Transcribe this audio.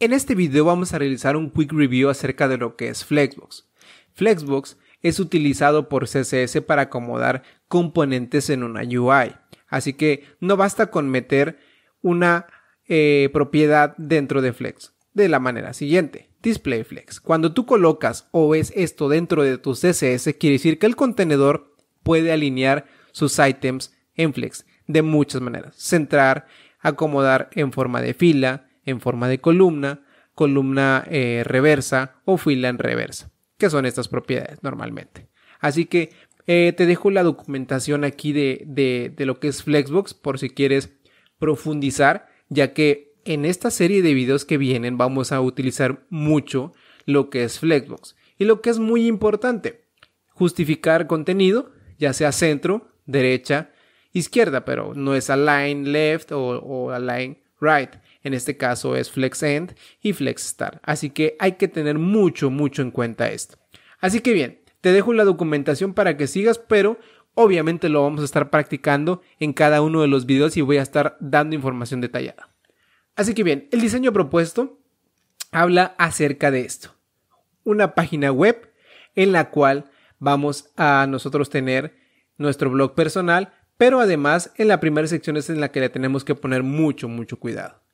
En este video vamos a realizar un quick review acerca de lo que es Flexbox. Flexbox es utilizado por CSS para acomodar componentes en una UI. Así que no basta con meter una eh, propiedad dentro de Flex. De la manera siguiente, Display Flex. Cuando tú colocas o ves esto dentro de tu CSS, quiere decir que el contenedor puede alinear sus items en Flex de muchas maneras. Centrar, acomodar en forma de fila, en forma de columna, columna eh, reversa o fila en reversa, que son estas propiedades normalmente. Así que eh, te dejo la documentación aquí de, lo que es Flexbox por si quieres profundizar, ya que en esta serie de videos que vienen vamos a utilizar mucho lo que es Flexbox. Y lo que es muy importante, justificar contenido, ya sea centro, derecha, izquierda, pero no es align left o, o align Right. En este caso es FlexEnd y FlexStar. Así que hay que tener mucho, mucho en cuenta esto. Así que bien, te dejo la documentación para que sigas, pero obviamente lo vamos a estar practicando en cada uno de los videos y voy a estar dando información detallada. Así que bien, el diseño propuesto habla acerca de esto. Una página web en la cual vamos a nosotros tener nuestro blog personal, pero además en la primera sección es en la que le tenemos que poner mucho, mucho cuidado.